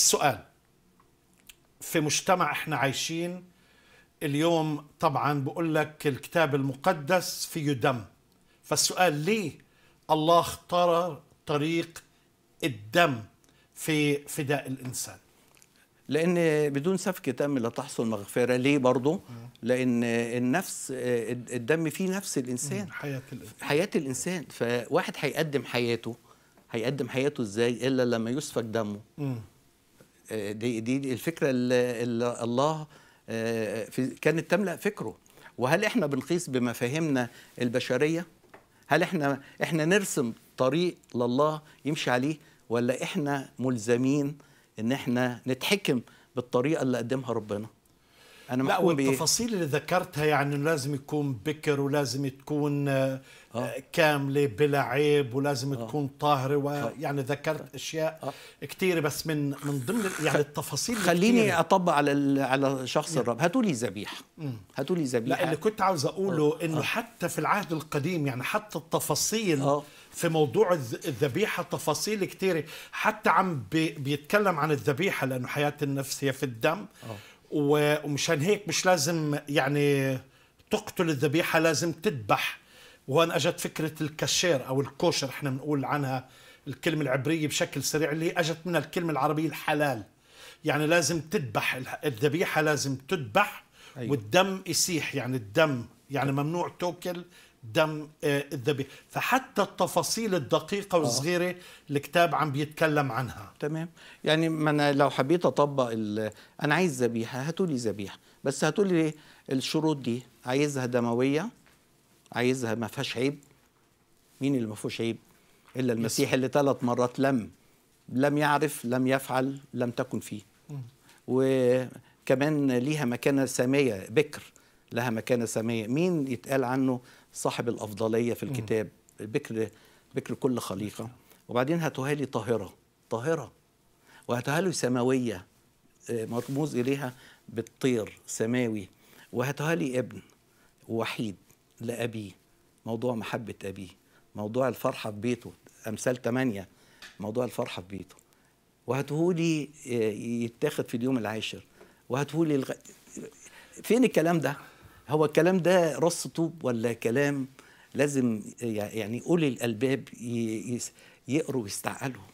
السؤال في مجتمع احنا عايشين اليوم طبعا بقول لك الكتاب المقدس فيه دم فالسؤال ليه الله اختار طريق الدم في فداء الانسان لان بدون سفك دم لا تحصل مغفره ليه برضه لان النفس الدم في نفس الانسان حياه الانسان حياه الانسان فواحد هيقدم حياته هيقدم حياته ازاي الا لما يسفك دمه دي دي الفكره اللي الله آه، كانت تملا فكره وهل احنا بنقيس بمفاهيمنا البشريه هل احنا احنا نرسم طريق لله يمشي عليه ولا احنا ملزمين ان احنا نتحكم بالطريقه اللي قدمها ربنا انا لا والتفاصيل اللي ذكرتها يعني لازم يكون بكر ولازم تكون آه،, آه. كامله بلا عيب ولازم آه. تكون طاهره ويعني ذكرت اشياء آه. كثيره بس من من ضمن يعني التفاصيل خليني اطبق على على شخص الرب هاتوا لي ذبيحه هاتوا لي ذبيحه لا اللي كنت عاوز اقوله آه. انه آه. حتى في العهد القديم يعني حتى التفاصيل آه. في موضوع الذبيحة تفاصيل كثيرة حتى عم بيتكلم عن الذبيحة لأنه حياة النفس هي في الدم أوه. ومشان هيك مش لازم يعني تقتل الذبيحه لازم تذبح وهون اجت فكره الكشير او الكوشر احنا بنقول عنها الكلمه العبريه بشكل سريع اللي اجت من الكلمه العربيه الحلال يعني لازم تذبح الذبيحه لازم تذبح أيوة. والدم يسيح يعني الدم يعني ممنوع توكل دم آه، الذبيحه فحتى التفاصيل الدقيقه آه. والصغيره الكتاب عم بيتكلم عنها تمام يعني ما انا لو حبيت اطبق انا عايز ذبيحه هاتوا لي ذبيحه بس هاتوا لي الشروط دي عايزها دمويه عايزها ما فيهاش عيب مين اللي ما فيهوش عيب الا المسيح اللي ثلاث مرات لم لم يعرف لم يفعل لم تكن فيه وكمان ليها مكانه ساميه بكر لها مكانه ساميه مين يتقال عنه صاحب الافضليه في الكتاب بكر بكر كل خليقه وبعدين هاتوها لي طاهره طاهره وهاتوها لي سماويه آه، مرموز اليها بالطير سماوي وهاتوها لي ابن وحيد لابيه موضوع محبه ابيه موضوع الفرحه في بيته امثال ثمانية موضوع الفرحه في بيته وهاتهولي آه، يتاخد في اليوم العاشر وهاتهولي الغ... فين الكلام ده هو الكلام ده رص طوب ولا كلام لازم يعني اولي الالباب يقروا ويستعقلوا